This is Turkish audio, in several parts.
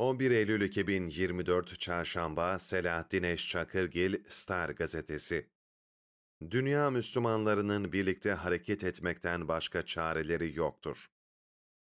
11 Eylül 2024 Çarşamba Selahattin Eşçakırgil Star Gazetesi Dünya Müslümanlarının birlikte hareket etmekten başka çareleri yoktur.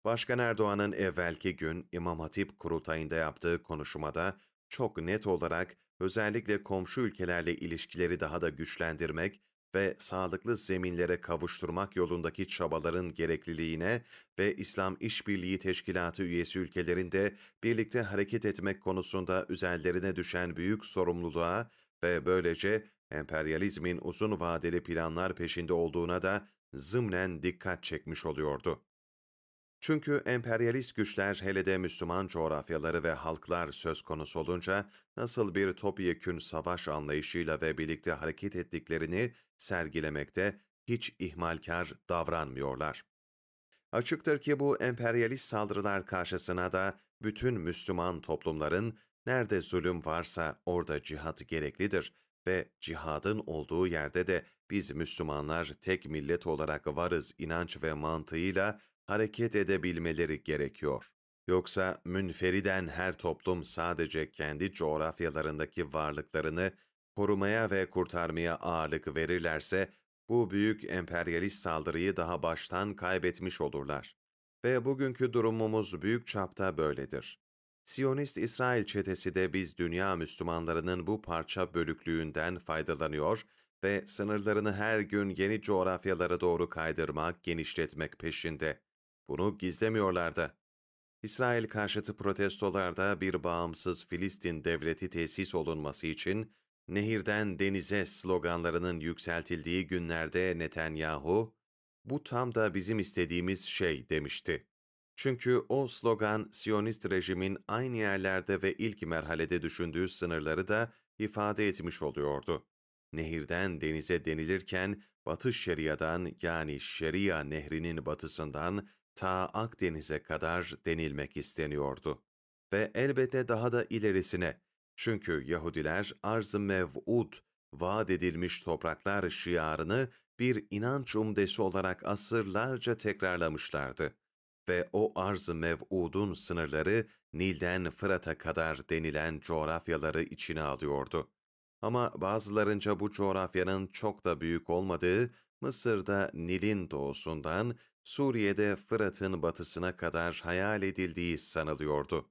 Başkan Erdoğan'ın evvelki gün İmam Hatip kurultayında yaptığı konuşmada çok net olarak özellikle komşu ülkelerle ilişkileri daha da güçlendirmek ve sağlıklı zeminlere kavuşturmak yolundaki çabaların gerekliliğine ve İslam İşbirliği Teşkilatı üyesi ülkelerinde birlikte hareket etmek konusunda üzerlerine düşen büyük sorumluluğa ve böylece emperyalizmin uzun vadeli planlar peşinde olduğuna da zımnen dikkat çekmiş oluyordu. Çünkü emperyalist güçler hele de Müslüman coğrafyaları ve halklar söz konusu olunca nasıl bir topyekün savaş anlayışıyla ve birlikte hareket ettiklerini sergilemekte hiç ihmalkar davranmıyorlar. Açıktır ki bu emperyalist saldırılar karşısına da bütün Müslüman toplumların nerede zulüm varsa orada cihat gereklidir ve cihadın olduğu yerde de biz Müslümanlar tek millet olarak varız inanç ve mantığıyla hareket edebilmeleri gerekiyor. Yoksa münferiden her toplum sadece kendi coğrafyalarındaki varlıklarını korumaya ve kurtarmaya ağırlık verirlerse bu büyük emperyalist saldırıyı daha baştan kaybetmiş olurlar. Ve bugünkü durumumuz büyük çapta böyledir. Siyonist İsrail çetesi de biz dünya Müslümanlarının bu parça bölüklüğünden faydalanıyor ve sınırlarını her gün yeni coğrafyalara doğru kaydırmak, genişletmek peşinde. Bunu gizlemiyorlardı. İsrail karşıtı protestolarda bir bağımsız Filistin devleti tesis olunması için nehirden denize sloganlarının yükseltildiği günlerde Netanyahu, bu tam da bizim istediğimiz şey demişti. Çünkü o slogan Siyonist rejimin aynı yerlerde ve ilk merhalede düşündüğü sınırları da ifade etmiş oluyordu. Nehirden denize denilirken Batı Şeria'dan yani Şeria nehrinin batısından ta Akdeniz'e kadar denilmek isteniyordu. Ve elbette daha da ilerisine, çünkü Yahudiler arz-ı mev'ud, vaat edilmiş topraklar şiarını bir inanç umdesi olarak asırlarca tekrarlamışlardı. Ve o arz-ı mev'udun sınırları Nil'den Fırat'a kadar denilen coğrafyaları içine alıyordu. Ama bazılarınca bu coğrafyanın çok da büyük olmadığı, Mısır'da Nil'in doğusundan Suriye'de Fırat'ın batısına kadar hayal edildiği sanılıyordu.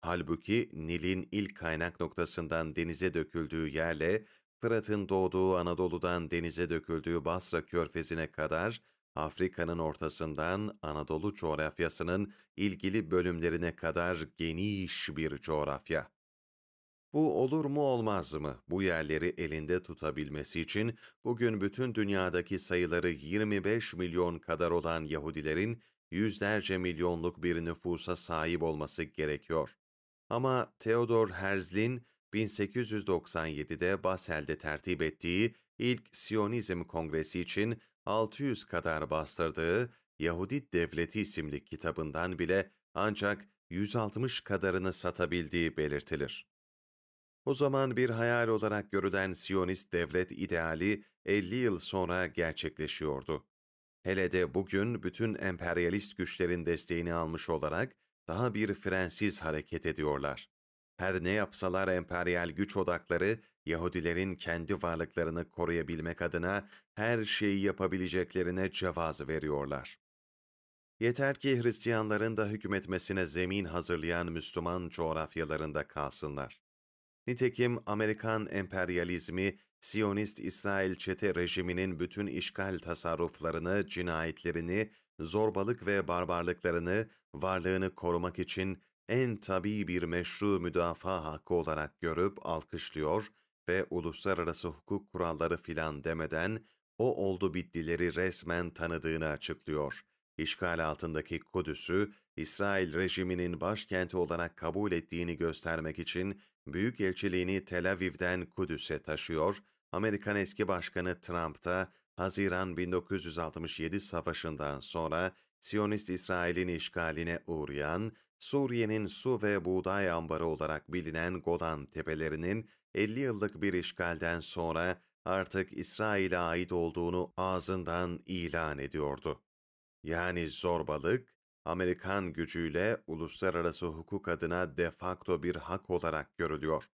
Halbuki Nil'in ilk kaynak noktasından denize döküldüğü yerle Fırat'ın doğduğu Anadolu'dan denize döküldüğü Basra körfezine kadar Afrika'nın ortasından Anadolu coğrafyasının ilgili bölümlerine kadar geniş bir coğrafya. Bu olur mu olmaz mı? Bu yerleri elinde tutabilmesi için bugün bütün dünyadaki sayıları 25 milyon kadar olan Yahudilerin yüzlerce milyonluk bir nüfusa sahip olması gerekiyor. Ama Theodor Herzl'in 1897'de Basel'de tertip ettiği ilk Siyonizm Kongresi için 600 kadar bastırdığı Yahudi Devleti isimli kitabından bile ancak 160 kadarını satabildiği belirtilir. O zaman bir hayal olarak görülen Siyonist devlet ideali 50 yıl sonra gerçekleşiyordu. Hele de bugün bütün emperyalist güçlerin desteğini almış olarak daha bir frensiz hareket ediyorlar. Her ne yapsalar emperyal güç odakları Yahudilerin kendi varlıklarını koruyabilmek adına her şeyi yapabileceklerine cevaz veriyorlar. Yeter ki Hristiyanların da hükmetmesine zemin hazırlayan Müslüman coğrafyalarında kalsınlar. Nitekim Amerikan emperyalizmi, Siyonist İsrail çete rejiminin bütün işgal tasarruflarını, cinayetlerini, zorbalık ve barbarlıklarını, varlığını korumak için en tabii bir meşru müdafaa hakkı olarak görüp alkışlıyor ve uluslararası hukuk kuralları filan demeden o oldu bittileri resmen tanıdığını açıklıyor. İşgal altındaki Kudüs'ü İsrail rejiminin başkenti olarak kabul ettiğini göstermek için Büyük elçiliğini Tel Aviv'den Kudüs'e taşıyor, Amerikan eski başkanı Trump da Haziran 1967 savaşından sonra Siyonist İsrail'in işgaline uğrayan, Suriye'nin su ve buğday ambarı olarak bilinen Golan Tepelerinin 50 yıllık bir işgalden sonra artık İsrail'e ait olduğunu ağzından ilan ediyordu. Yani zorbalık, Amerikan gücüyle uluslararası hukuk adına defakto bir hak olarak görülüyor.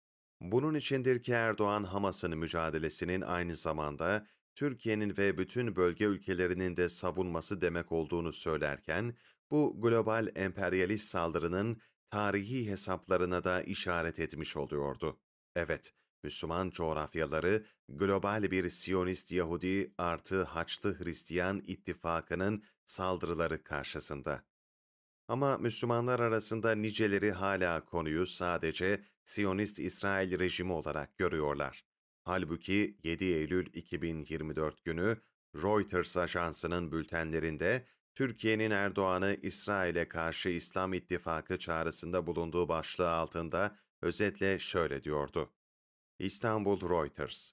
Bunun içindir ki Erdoğan Hamas'ın mücadelesinin aynı zamanda Türkiye'nin ve bütün bölge ülkelerinin de savunması demek olduğunu söylerken, bu global emperyalist saldırının tarihi hesaplarına da işaret etmiş oluyordu. Evet, Müslüman coğrafyaları global bir Siyonist Yahudi artı Haçlı Hristiyan ittifakının saldırıları karşısında. Ama Müslümanlar arasında niceleri hala konuyu sadece Siyonist İsrail rejimi olarak görüyorlar. Halbuki 7 Eylül 2024 günü Reuters ajansının bültenlerinde Türkiye'nin Erdoğan'ı İsrail'e karşı İslam İttifakı çağrısında bulunduğu başlığı altında özetle şöyle diyordu. İstanbul Reuters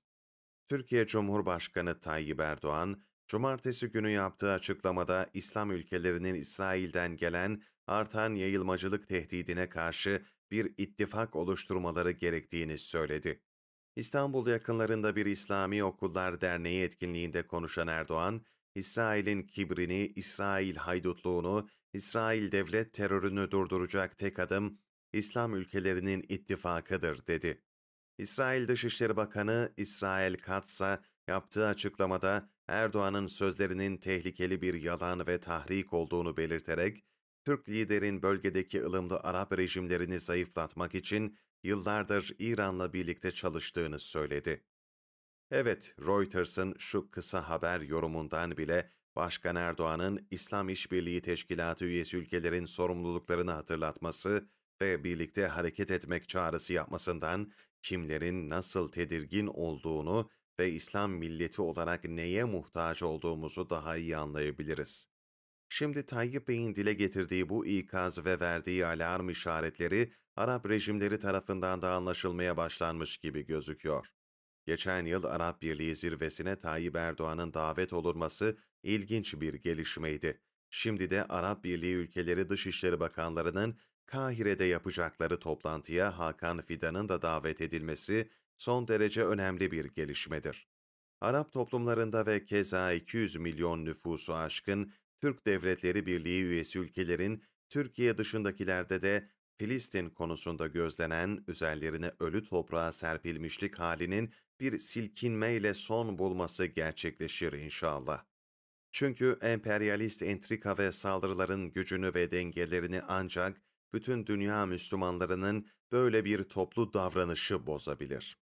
Türkiye Cumhurbaşkanı Tayyip Erdoğan, Cumartesi günü yaptığı açıklamada İslam ülkelerinin İsrail'den gelen artan yayılmacılık tehdidine karşı bir ittifak oluşturmaları gerektiğini söyledi. İstanbul yakınlarında bir İslami Okullar Derneği etkinliğinde konuşan Erdoğan, İsrail'in kibrini, İsrail haydutluğunu, İsrail devlet terörünü durduracak tek adım İslam ülkelerinin ittifakıdır dedi. İsrail Dışişleri Bakanı İsrail Katz'a, Yaptığı açıklamada Erdoğan'ın sözlerinin tehlikeli bir yalan ve tahrik olduğunu belirterek, Türk liderin bölgedeki ılımlı Arap rejimlerini zayıflatmak için yıllardır İran'la birlikte çalıştığını söyledi. Evet, Reuters'ın şu kısa haber yorumundan bile Başkan Erdoğan'ın İslam İşbirliği Teşkilatı üyesi ülkelerin sorumluluklarını hatırlatması ve birlikte hareket etmek çağrısı yapmasından kimlerin nasıl tedirgin olduğunu ve İslam milleti olarak neye muhtaç olduğumuzu daha iyi anlayabiliriz. Şimdi Tayyip Bey'in dile getirdiği bu ikaz ve verdiği alarm işaretleri Arap rejimleri tarafından da anlaşılmaya başlanmış gibi gözüküyor. Geçen yıl Arap Birliği zirvesine Tayyip Erdoğan'ın davet olurması ilginç bir gelişmeydi. Şimdi de Arap Birliği ülkeleri Dışişleri Bakanlarının Kahire'de yapacakları toplantıya Hakan Fidan'ın da davet edilmesi son derece önemli bir gelişmedir. Arap toplumlarında ve keza 200 milyon nüfusu aşkın Türk Devletleri Birliği üyesi ülkelerin Türkiye dışındakilerde de Filistin konusunda gözlenen üzerlerine ölü toprağa serpilmişlik halinin bir silkinmeyle son bulması gerçekleşir inşallah. Çünkü emperyalist entrika ve saldırıların gücünü ve dengelerini ancak bütün dünya Müslümanlarının böyle bir toplu davranışı bozabilir.